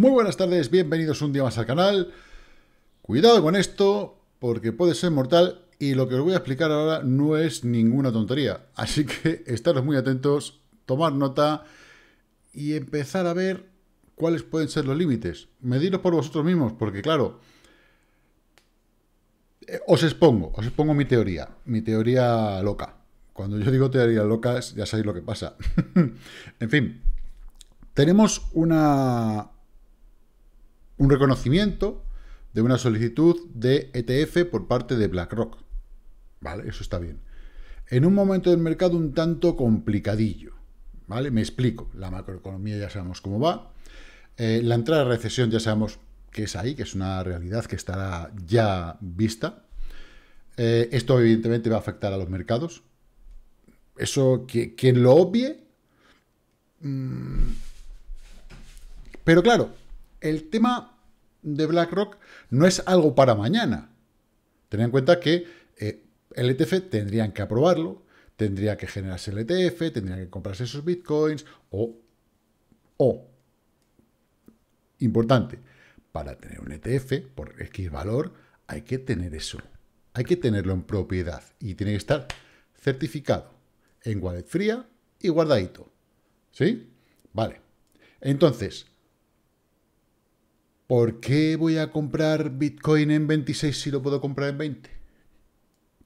Muy buenas tardes, bienvenidos un día más al canal. Cuidado con esto, porque puede ser mortal y lo que os voy a explicar ahora no es ninguna tontería. Así que estaros muy atentos, tomar nota y empezar a ver cuáles pueden ser los límites. Mediros por vosotros mismos, porque claro, eh, os expongo, os expongo mi teoría, mi teoría loca. Cuando yo digo teoría loca, ya sabéis lo que pasa. en fin, tenemos una, un reconocimiento de una solicitud de ETF por parte de BlackRock. ¿Vale? Eso está bien. En un momento del mercado un tanto complicadillo. ¿Vale? Me explico. La macroeconomía ya sabemos cómo va. Eh, la entrada de recesión ya sabemos que es ahí, que es una realidad que estará ya vista. Eh, esto evidentemente va a afectar a los mercados. Eso, que, quien lo obvie... Mm, pero claro, el tema de BlackRock no es algo para mañana. Ten en cuenta que eh, el ETF tendrían que aprobarlo, tendría que generarse el ETF, tendría que comprarse esos bitcoins o, o, importante, para tener un ETF por X valor hay que tener eso, hay que tenerlo en propiedad y tiene que estar certificado en wallet fría y guardadito. ¿Sí? Vale. Entonces, ¿por qué voy a comprar Bitcoin en 26 si lo puedo comprar en 20?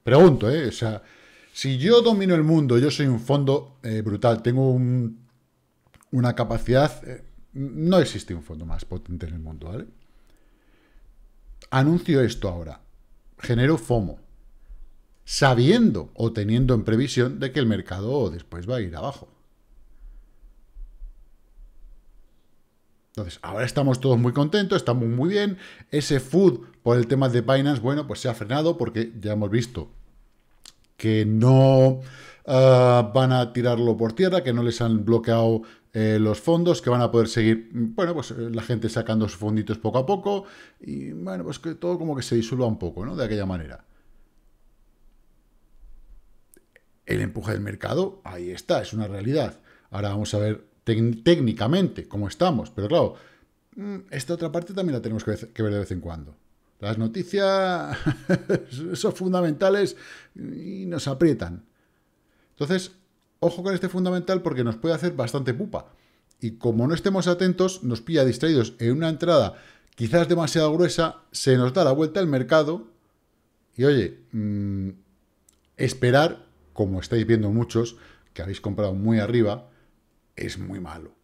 Pregunto, ¿eh? O sea, si yo domino el mundo, yo soy un fondo eh, brutal, tengo una capacidad... Eh, no existe un fondo más potente en el mundo, ¿vale? Anuncio esto ahora. Genero FOMO. Sabiendo o teniendo en previsión de que el mercado después va a ir abajo. Entonces, ahora estamos todos muy contentos, estamos muy bien. Ese food por el tema de Binance, bueno, pues se ha frenado porque ya hemos visto que no eh, van a tirarlo por tierra, que no les han bloqueado eh, los fondos, que van a poder seguir, mm, bueno, pues eh, la gente sacando sus fonditos poco a poco y, bueno, pues que todo como que se disuelva un poco, ¿no? De aquella manera. El empuje del mercado, ahí está, es una realidad. Ahora vamos a ver técnicamente, como estamos. Pero claro, mm, esta otra parte también la tenemos que, ver de vez en cuando. Las noticias son fundamentales y nos aprietan. Entonces, ojo con este fundamental porque nos puede hacer bastante pupa. Y como no estemos atentos, nos pilla distraídos en una entrada quizás demasiado gruesa, se nos da la vuelta al mercado y oye, mm, esperar, como estáis viendo muchos, que habéis comprado muy arriba, es muy malo,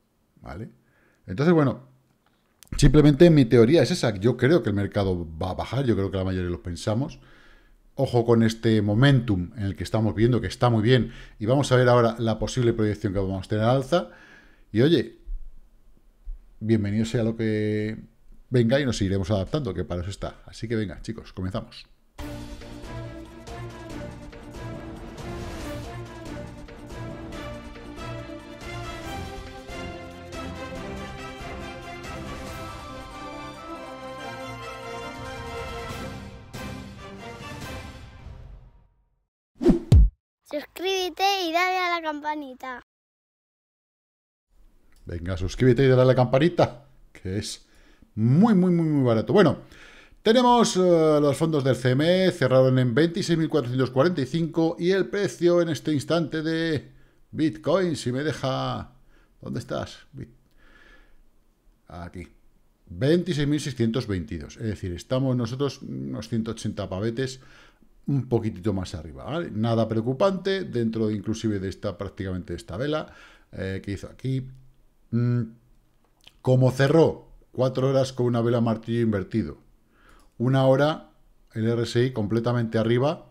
¿vale? Entonces, bueno, simplemente mi teoría es esa. Yo creo que el mercado va a bajar, yo creo que la mayoría lo pensamos. Ojo con este momentum en el que estamos viendo, que está muy bien. Y vamos a ver ahora la posible proyección que vamos a tener alza. Y oye, bienvenido sea lo que venga y nos iremos adaptando, que para eso está. Así que venga, chicos, comenzamos. Venga, suscríbete y dale a la campanita, que es muy, muy, muy, muy barato. Bueno, tenemos eh, los fondos del CME, cerraron en 26.445 y el precio en este instante de Bitcoin, si me deja... ¿Dónde estás? Aquí. 26.622. Es decir, estamos nosotros unos 180 pavetes un poquitito más arriba, Nada preocupante, dentro de, inclusive de esta, prácticamente de esta vela eh, que hizo aquí. Mm, como cerró, cuatro horas con una vela martillo invertido. Una hora el RSI completamente arriba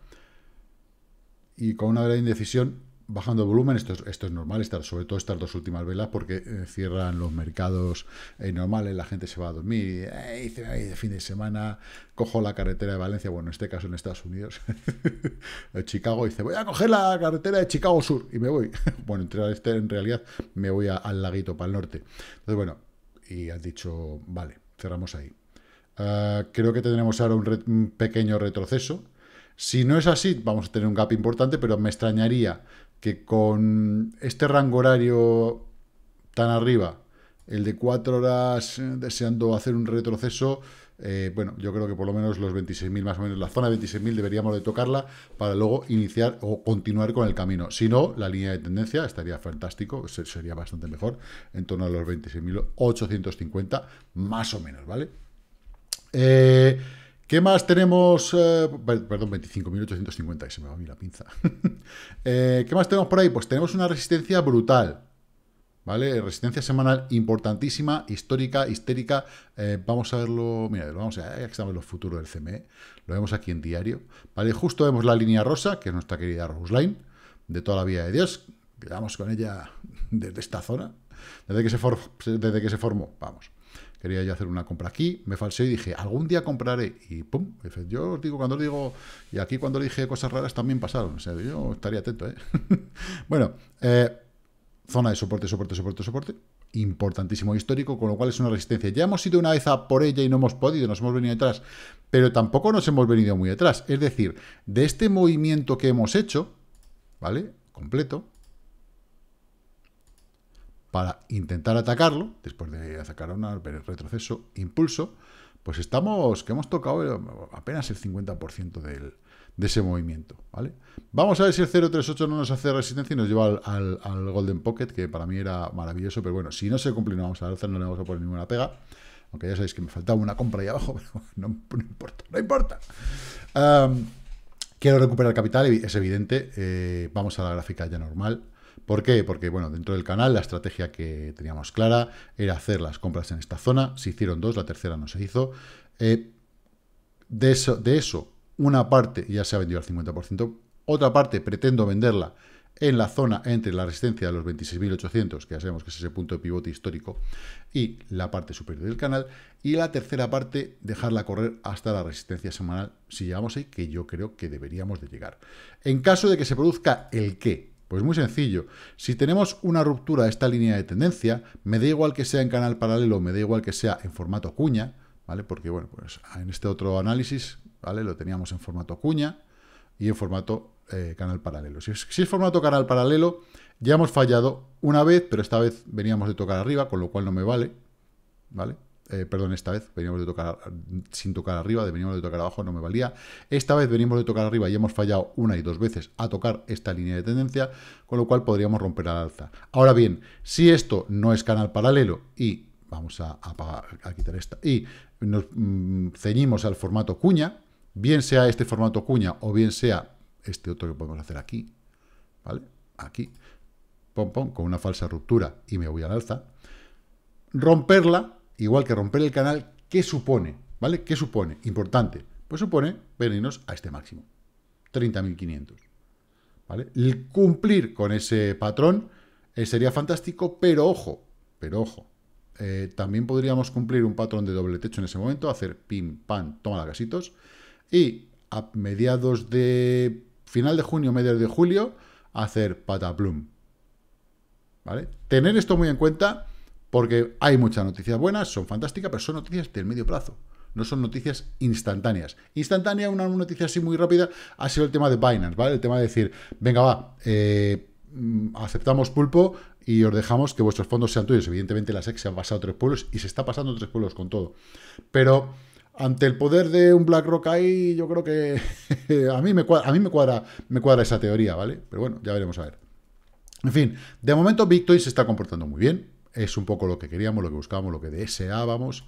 y con una vela de indecisión bajando el volumen, esto es, normal, estar, sobre todo estas dos últimas velas, porque eh, cierran los mercados eh, normales, la gente se va a dormir, eh, y, dice, de fin de semana, cojo la carretera de Valencia, bueno, en este caso en Estados Unidos, Chicago, y dice, voy a coger la carretera de Chicago Sur, y me voy. bueno, este, en realidad me voy al laguito, para el norte. Entonces, bueno, y has dicho, vale, cerramos ahí. Ah, creo que tendremos ahora un pequeño retroceso. Si no es así, vamos a tener un gap importante, pero me extrañaría que con este rango horario tan arriba, el de cuatro horas eh, deseando hacer un retroceso, eh, bueno, yo creo que por lo menos los 26.000 más o menos, la zona 26.000 deberíamos de tocarla para luego iniciar o continuar con el camino. Si no, la línea de tendencia estaría fantástico, sería bastante mejor, en torno a los 26.850 más o menos, ¿vale? Eh, ¿Qué más tenemos? Eh, perdón, 25.850, se me va a mí la pinza. Eh, ¿Qué más tenemos por ahí? Pues tenemos una resistencia brutal. ¿Vale? Resistencia semanal importantísima, histórica, histérica. Eh, vamos a verlo. Mira, vamos a ver. Estamos en los futuros del CME. Lo vemos aquí en diario. ¿Vale? Justo vemos la línea rosa, que es nuestra querida Rose Line, de toda la vida de Dios. Quedamos con ella desde esta zona. desde que se formó. Vamos quería ya hacer una compra aquí, me falseé y dije, algún día compraré, y pum, yo os digo, cuando os digo, y aquí cuando dije cosas raras también pasaron, o sea, yo estaría atento, ¿eh? bueno, eh, zona de soporte, soporte, soporte, soporte, importantísimo histórico, con lo cual es una resistencia, ya hemos ido una vez por ella y no hemos podido, nos hemos venido detrás. pero tampoco nos hemos venido muy detrás. es decir, de este movimiento que hemos hecho, ¿vale?, completo, para intentar atacarlo, después de sacar una retroceso, impulso, pues estamos, que hemos tocado apenas el 50% de ese movimiento, ¿vale? Vamos a ver si el 038 no nos hace resistencia y nos lleva al, Golden Pocket, que para mí era maravilloso, pero bueno, si no se cumple no vamos a alzar, no le vamos a poner ninguna pega, aunque ya sabéis que me faltaba una compra ahí abajo, pero no, importa, no importa. quiero recuperar capital, es evidente, eh, vamos a la gráfica ya normal, ¿Por qué? Porque bueno, dentro del canal la estrategia que teníamos clara era hacer las compras en esta zona. Se hicieron dos, la tercera no se hizo. Eh, de, eso, de eso, una parte ya se ha vendido al 50%, otra parte pretendo venderla en la zona entre la resistencia de los 26.800, que ya sabemos que es ese punto de pivote histórico, y la parte superior del canal, y la tercera parte dejarla correr hasta la resistencia semanal, si llegamos ahí, que yo creo que deberíamos de llegar. En caso de que se produzca el qué, pues muy sencillo, si tenemos una ruptura de esta línea de tendencia, me da igual que sea en canal paralelo, me da igual que sea en formato cuña, ¿vale? Porque, bueno, pues en este otro análisis, ¿vale? Lo teníamos en formato cuña y en formato eh, canal paralelo. Si si es formato canal paralelo, ya hemos fallado una vez, pero esta vez veníamos de tocar arriba, con lo cual no me vale, ¿vale? Eh, perdón, esta vez veníamos de tocar sin tocar arriba, veníamos de tocar abajo, no me valía. Esta vez venimos de tocar arriba y hemos fallado una y dos veces a tocar esta línea de tendencia, con lo cual podríamos romper al alza. Ahora bien, si esto no es canal paralelo y vamos a, apagar, a quitar esta y nos mm, ceñimos al formato cuña, bien sea este formato cuña o bien sea este otro que podemos hacer aquí, ¿vale? Aquí, pom, pom, con una falsa ruptura y me voy al alza. Romperla igual que romper el canal, ¿qué supone? ¿Vale? ¿Qué supone? Importante. Pues supone venirnos a este máximo. 30.500. ¿Vale? El cumplir con ese patrón eh, sería fantástico, pero ojo, pero ojo. Eh, también podríamos cumplir un patrón de doble techo en ese momento, hacer pim, pam, toma las casitos. Y a mediados de final de junio, mediados de julio, hacer pataplum. ¿Vale? Tener esto muy en cuenta porque hay muchas noticias buenas, son fantásticas, pero son noticias del medio plazo. No son noticias instantáneas. Instantánea, una noticia así muy rápida, ha sido el tema de Binance, ¿vale? El tema de decir, venga, va, eh, mm, aceptamos pulpo y os dejamos que vuestros fondos sean tuyos. Evidentemente la ex se han pasado tres pueblos y se está pasando tres pueblos con todo. Pero ante el poder de un BlackRock ahí, yo creo que a mí, me cuadra, a mí me cuadra, me cuadra esa teoría, ¿vale? Pero bueno, ya veremos a ver. En fin, de momento Bitcoin se está comportando muy bien. Es un poco lo que queríamos, lo que buscábamos, lo que deseábamos.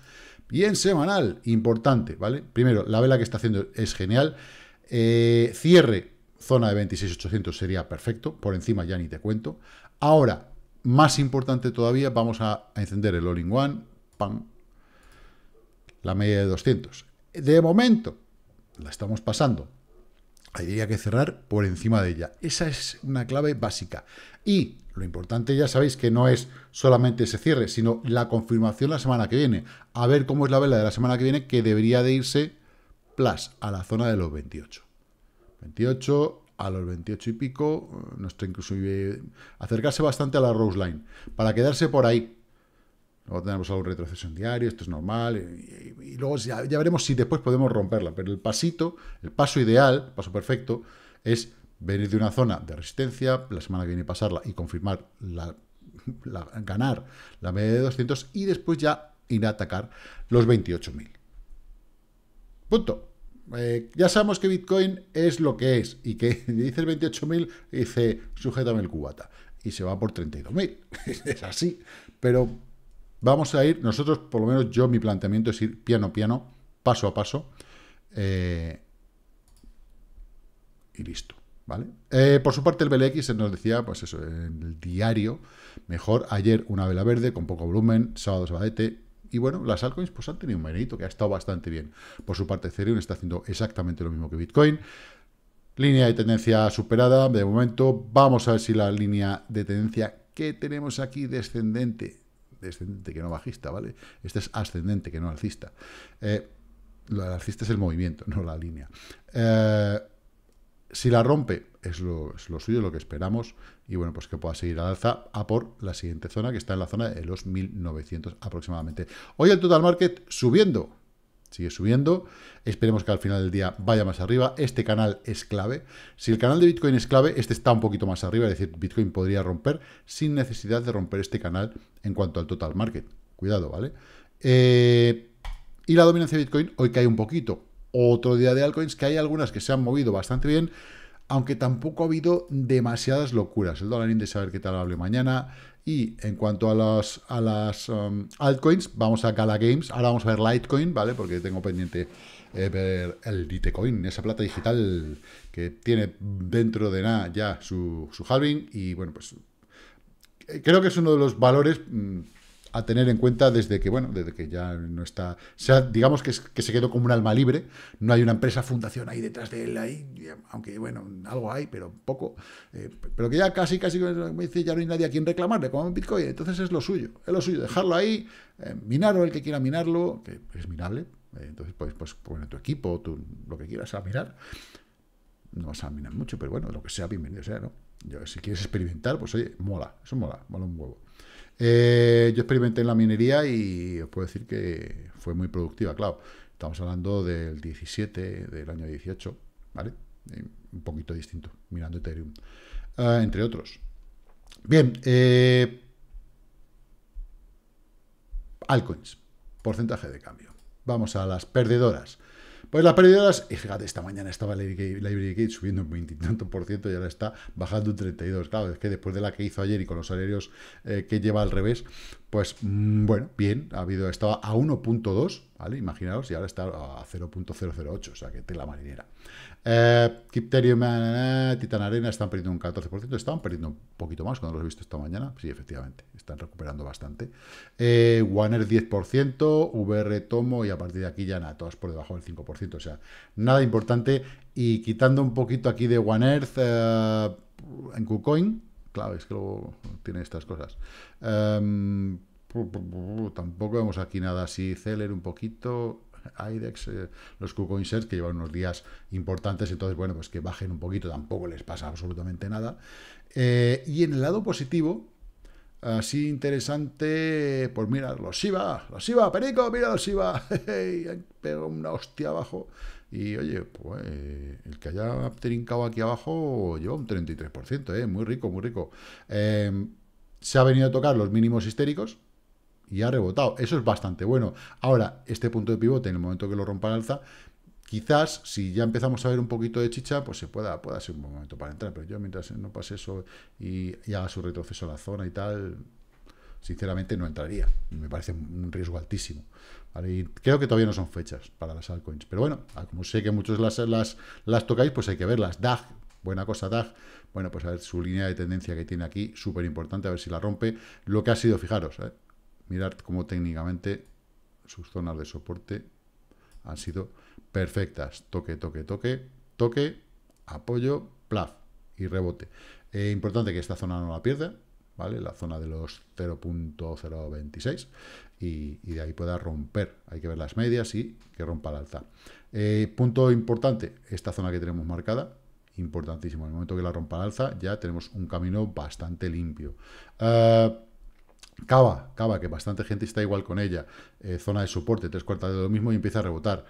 Bien semanal, importante, ¿vale? Primero, la vela que está haciendo es genial. Eh, cierre, zona de 26.800 sería perfecto. Por encima ya ni te cuento. Ahora, más importante todavía, vamos a, encender el all-in-one. ¡Pam! La media de 200. De momento, la estamos pasando. Hay que cerrar por encima de ella. Esa es una clave básica. Y lo importante, ya sabéis, que no es solamente ese cierre, sino la confirmación la semana que viene. A ver cómo es la vela de la semana que viene, que debería de irse plus a la zona de los 28. 28 a los 28 y pico, eh, incluso acercarse bastante a la Rose Line, para quedarse por ahí, Luego tenemos algún retroceso en diario, esto es normal. Y, luego ya, veremos si después podemos romperla. Pero el pasito, el paso ideal, paso perfecto, es venir de una zona de resistencia, la semana que viene pasarla y confirmar la, ganar la media de 200 y después ya ir a atacar los 28.000. Punto. Eh, ya sabemos que Bitcoin es lo que es y que dice el 28.000 dice sujétame el cubata y se va por 32.000. es así. Pero Vamos a ir, nosotros, por lo menos yo, mi planteamiento es ir piano piano, paso a paso, eh, y listo. ¿Vale? Eh, por su parte, el BLX nos decía, pues eso, el diario, mejor ayer una vela verde con poco volumen, sábado sabadete, y bueno, las altcoins pues han tenido un merito que ha estado bastante bien. Por su parte, Ethereum está haciendo exactamente lo mismo que Bitcoin. Línea de tendencia superada, de momento, vamos a ver si la línea de tendencia que tenemos aquí descendente descendente que no bajista, ¿vale? Este es ascendente que no alcista. Eh, lo alcista es el movimiento, no la línea. Eh, si la rompe, es lo, es lo, suyo, lo que esperamos. Y bueno, pues que pueda seguir al alza a por la siguiente zona, que está en la zona de los 1900 aproximadamente. Hoy el total market subiendo sigue subiendo. Esperemos que al final del día vaya más arriba. Este canal es clave. Si el canal de Bitcoin es clave, este está un poquito más arriba, es decir, Bitcoin podría romper sin necesidad de romper este canal en cuanto al total market. Cuidado, ¿vale? Eh, y la dominancia de Bitcoin hoy cae un poquito. Otro día de altcoins que hay algunas que se han movido bastante bien, aunque tampoco ha habido demasiadas locuras. El dólar de a ver qué tal hable mañana. Y en cuanto a, a las um, altcoins, vamos a Gala Games. Ahora vamos a ver Litecoin, ¿vale? Porque tengo pendiente eh, ver el Ditecoin, esa plata digital que tiene dentro de nada ya su, su halving. Y bueno, pues eh, creo que es uno de los valores... Mm, a tener en cuenta desde que, bueno, desde que ya no está, digamos que, se quedó como un alma libre, no hay una empresa fundación ahí detrás de él, ahí, aunque bueno, algo hay, pero poco, eh, pero que ya casi, casi, me dice, ya no hay nadie a quien reclamarle, como en Bitcoin, entonces es lo suyo, es lo suyo, dejarlo ahí, eh, minarlo el que quiera minarlo, que es minable, eh, entonces pues, poner pues, tu equipo, tu, lo que quieras a minar, no vas a minar mucho, pero bueno, lo que sea, bienvenido sea, ¿no? si quieres experimentar, pues oye, mola, eso mola, mola un huevo. Eh, yo experimenté en la minería y os puedo decir que fue muy productiva, claro. Estamos hablando del 17, del año 18, ¿vale? Eh, un poquito distinto, mirando Ethereum, eh, entre otros. Bien, altcoins, porcentaje de cambio. Vamos a las perdedoras. Pues las pérdidas, y fíjate, esta mañana estaba Gate subiendo un veintitanto por ciento y ahora está bajando un 32. Claro, es que después de la que hizo ayer y con los salarios eh, que lleva al revés, pues mm, bueno, bien, ha habido, estaba a 1.2, ¿vale? Imaginaos, y ahora está a 0.008, o sea que tela marinera. Kipterium, eh, Titan Arena están perdiendo un 14%, estaban perdiendo un poquito más cuando los he visto esta mañana, sí, efectivamente, están recuperando bastante. Eh, Earth, 10%, VR Tomo y a partir de aquí ya nada, todas por debajo del 5%, o sea, nada importante. Y quitando un poquito aquí de One Earth eh, en KuCoin, Claro, es que luego tiene estas cosas. Em, tampoco vemos aquí nada así. Celer un poquito. AIDEX, eh, los KuCoinShares que llevan unos días importantes, entonces, bueno, pues que bajen un poquito, tampoco les pasa absolutamente nada. Eh, y en el lado positivo, así interesante, pues mira, los Shiba, los Shiba, Perico, mira los Shiba, pero una hostia abajo, y oye, pues eh, el que haya trincado aquí abajo lleva un 33%, ¿eh? muy rico, muy rico. Em, se ha venido a tocar los mínimos histéricos y ha rebotado. Eso es bastante bueno. Ahora, este punto de pivote, en el momento que lo rompa el alza, quizás si ya empezamos a ver un poquito de chicha, pues se pueda, pueda ser un buen momento para entrar. Pero yo mientras no pase eso y, y haga su retroceso a la zona y tal, sinceramente no entraría. Me parece un riesgo altísimo creo que todavía no son fechas para las altcoins. Pero bueno, ah, como sé que muchos las, las, las tocáis, pues hay que verlas. DAG, buena cosa DAG. Bueno, pues a ver su línea de tendencia que tiene aquí, súper importante, a ver si la rompe. Lo que ha sido, fijaros, eh, mirad cómo técnicamente sus zonas de soporte han sido perfectas. Toque, toque, toque, toque, apoyo, plaf y rebote. Eh, importante que esta zona no la pierda, la zona de los 0.026 y, de ahí pueda romper. Hay que ver las medias y que rompa el alza. Eh, punto importante, esta zona que tenemos marcada, importantísimo. En el momento que la rompa la alza ya tenemos un camino bastante limpio. Eh, Cava, Cava, que bastante gente está igual con ella. Eh, zona de soporte, tres cuartas de lo mismo y empieza a rebotar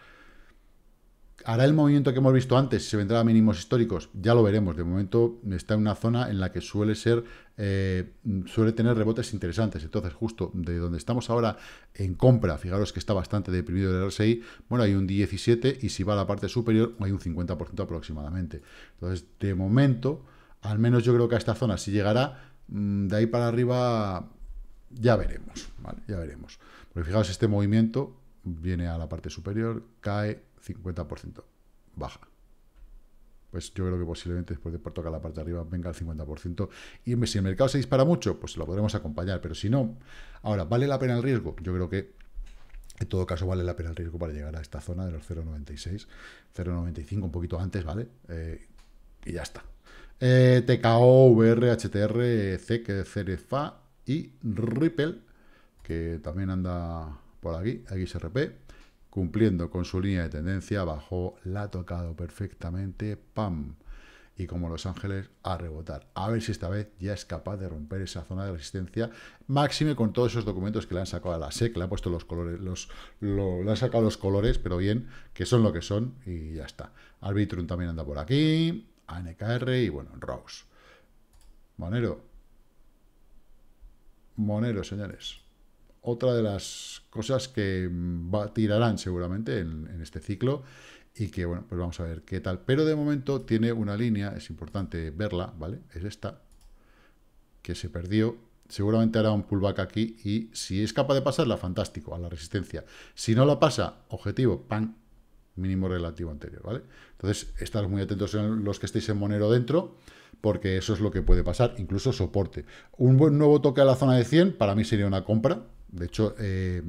hará el movimiento que hemos visto antes, se vendrá a mínimos históricos, ya lo veremos. De momento está en una zona en la que suele ser, eh, suele tener rebotes interesantes. Entonces, justo de donde estamos ahora en compra, fijaros que está bastante deprimido el RSI, bueno, hay un 17 y si va a la parte superior hay un 50% aproximadamente. Entonces, de momento, al menos yo creo que a esta zona si llegará, mm, de ahí para arriba ya veremos, Ya veremos. Porque fijaos, este movimiento viene a la parte superior, cae, 50% baja. Pues yo creo que posiblemente después de por tocar la parte de arriba venga el 50%. Y si el mercado se dispara mucho, pues lo podremos acompañar. Pero si no, ahora, ¿vale la pena el riesgo? Yo creo que en todo caso, vale la pena el riesgo para llegar a esta zona de los 0,96, 0,95, un poquito antes, ¿vale? Eh, y ya está. Eh, TKO, VR, HTR, CEC, CEREFA y Ripple, que también anda por aquí, XRP cumpliendo con su línea de tendencia, bajó, la ha tocado perfectamente, ¡pam! Y como Los Ángeles, a rebotar. A ver si esta vez ya es capaz de romper esa zona de resistencia máxime con todos esos documentos que le han sacado a la SEC, le han puesto los colores, los, le han sacado los colores, pero bien, que son lo que son y ya está. Arbitrum también anda por aquí, ANKR y bueno, Rose. Monero. Monero, señores otra de las cosas que mm, tirarán seguramente en, este ciclo y que, bueno, pues vamos a ver qué tal. Pero de momento tiene una línea, es importante verla, ¿vale? Es esta, que se perdió. Seguramente hará un pullback aquí y si es capaz de pasarla, fantástico, a la resistencia. Si no la pasa, objetivo, pan, mínimo relativo anterior, ¿vale? Entonces, estar muy atentos en los que estéis en Monero dentro, porque eso es lo que puede pasar, incluso soporte. Un buen nuevo toque a la zona de 100, para mí sería una compra, de hecho, eh,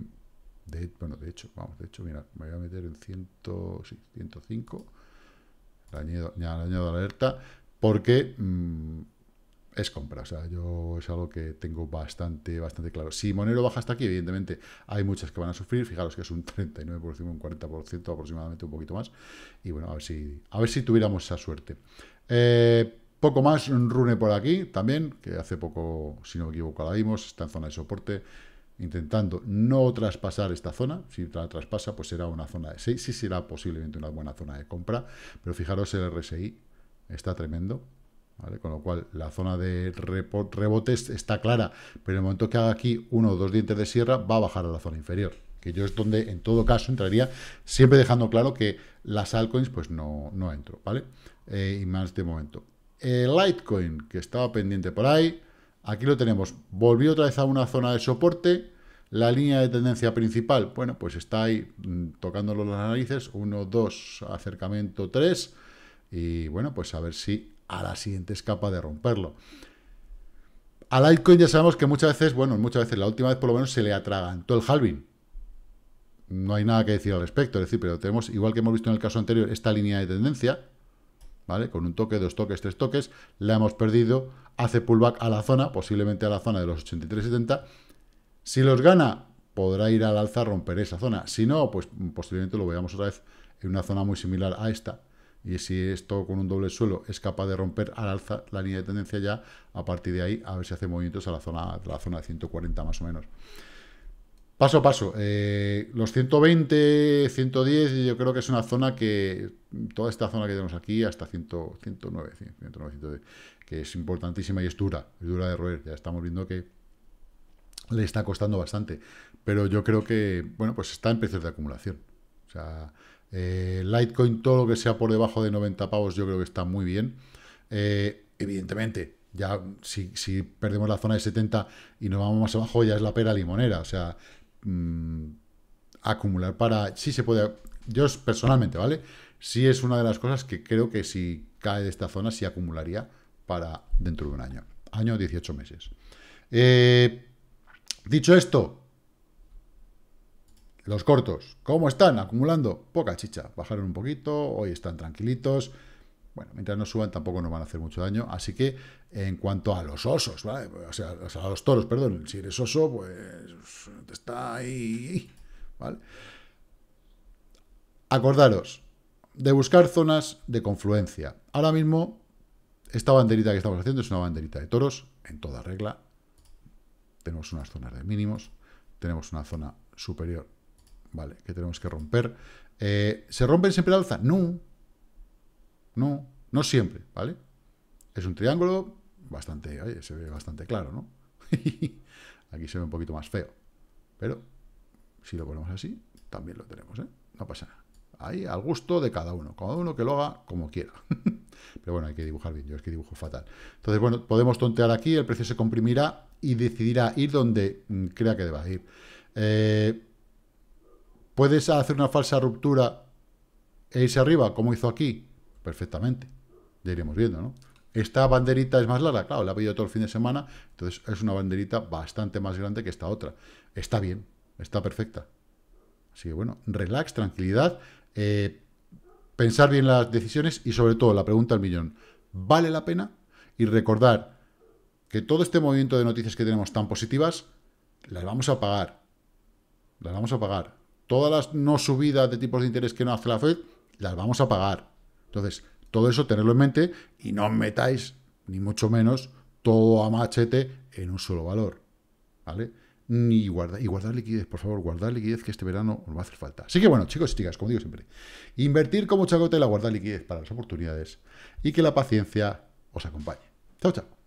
de, bueno, de hecho, vamos, de hecho, mira, me voy a meter en 100, sí, 105. Le añado, la alerta porque mm, es compra. O sea, yo es algo que tengo bastante, bastante claro. Si Monero baja hasta aquí, evidentemente hay muchas que van a sufrir. Fijaros que es un 39%, un 40% aproximadamente, un poquito más. Y bueno, a ver si, a ver si tuviéramos esa suerte. Eh, poco más, un rune por aquí también, que hace poco, si no me equivoco, la vimos. Está en zona de soporte intentando no traspasar esta zona. Si la traspasa, pues será una zona de 6. Sí será posiblemente una buena zona de compra, pero fijaros el RSI está tremendo. ¿Vale? Con lo cual, la zona de rebotes está clara, pero en el momento que haga aquí uno o dos dientes de sierra, va a bajar a la zona inferior, que yo es donde, en todo caso, entraría, siempre dejando claro que las altcoins, pues no, no entro, ¿vale? Eh, y más de momento. El Litecoin, que estaba pendiente por ahí, aquí lo tenemos, volvió otra vez a una zona de soporte, la línea de tendencia principal, bueno, pues está ahí mm, tocándolo las narices, 1, 2, acercamiento 3, y bueno, pues a ver si a la siguiente es capaz de romperlo. A Litecoin ya sabemos que muchas veces, bueno, muchas veces, la última vez por lo menos se le todo el halving. No hay nada que decir al respecto, es decir, pero tenemos, igual que hemos visto en el caso anterior, esta línea de tendencia, ¿vale? Con un toque, dos toques, tres toques, la hemos perdido, hace pullback a la zona, posiblemente a la zona de los 83, 70. Si los gana, podrá ir al alza, a romper esa zona. Si no, pues posiblemente lo veamos otra vez en una zona muy similar a esta. Y si esto con un doble suelo es capaz de romper al alza la línea de tendencia ya, a partir de ahí a ver si hace movimientos a la zona, la zona de 140 más o menos. Paso a paso, eh, los 120, 110, yo creo que es una zona que, toda esta zona que tenemos aquí, hasta 109, 109 que es importantísima y es dura, es dura de roer. Ya estamos viendo que le está costando bastante. Pero yo creo que, bueno, pues está en precios de acumulación. O sea, eh, Litecoin, todo lo que sea por debajo de 90 pavos, yo creo que está muy bien. Eh, evidentemente, ya si, perdemos la zona de 70 y nos vamos más abajo, ya es la pera limonera. O sea, mm, acumular para... Sí se puede... Yo personalmente, ¿vale? Sí es una de las cosas que creo que si cae de esta zona, sí acumularía para dentro de un año. Año 18 meses. Eh, Dicho esto, los cortos, ¿cómo están? Acumulando poca chicha. Bajaron un poquito, hoy están tranquilitos. Bueno, mientras no suban tampoco nos van a hacer mucho daño. Así que en cuanto a los osos, ¿vale? O sea, a los toros, perdón. Si eres oso, pues está ahí, ¿vale? Acordaros de buscar zonas de confluencia. Ahora mismo, esta banderita que estamos haciendo es una banderita de toros, en toda regla, tenemos unas zonas de mínimos, tenemos una zona superior, ¿vale? Que tenemos que romper. Eh, ¿Se rompen siempre la alza? No. No, no siempre, ¿vale? Es un triángulo bastante, se ve bastante claro, ¿no? Aquí se ve un poquito más feo, pero si lo ponemos así, también lo tenemos, ¿eh? No pasa nada. Ahí al gusto de cada uno, cada uno que lo haga como quiera. pero bueno, hay que dibujar bien, yo es que dibujo fatal. Entonces, bueno, podemos tontear aquí, el precio se comprimirá y decidirá ir donde mm, crea que deba ir. Eh, ¿Puedes hacer una falsa ruptura e irse arriba, como hizo aquí? Perfectamente, ya iremos viendo, ¿no? Esta banderita es más larga, claro, la ha pedido todo el fin de semana, entonces es una banderita bastante más grande que esta otra. Está bien, está perfecta. Así que bueno, relax, tranquilidad. Eh, pensar bien las decisiones y sobre todo la pregunta al millón, ¿vale la pena? Y recordar que todo este movimiento de noticias que tenemos tan positivas, las vamos a pagar. Las vamos a pagar. Todas las no subidas de tipos de interés que no hace la Fed, las vamos a pagar. Entonces, todo eso tenerlo en mente y no metáis, ni mucho menos, todo a machete en un solo valor. ¿Vale? y guardar, y guardar liquidez, por favor, guardar liquidez que este verano nos va a hacer falta. Así que bueno, chicos y chicas, como digo siempre, invertir como y la guardar liquidez para las oportunidades y que la paciencia os acompañe. Chao, chao.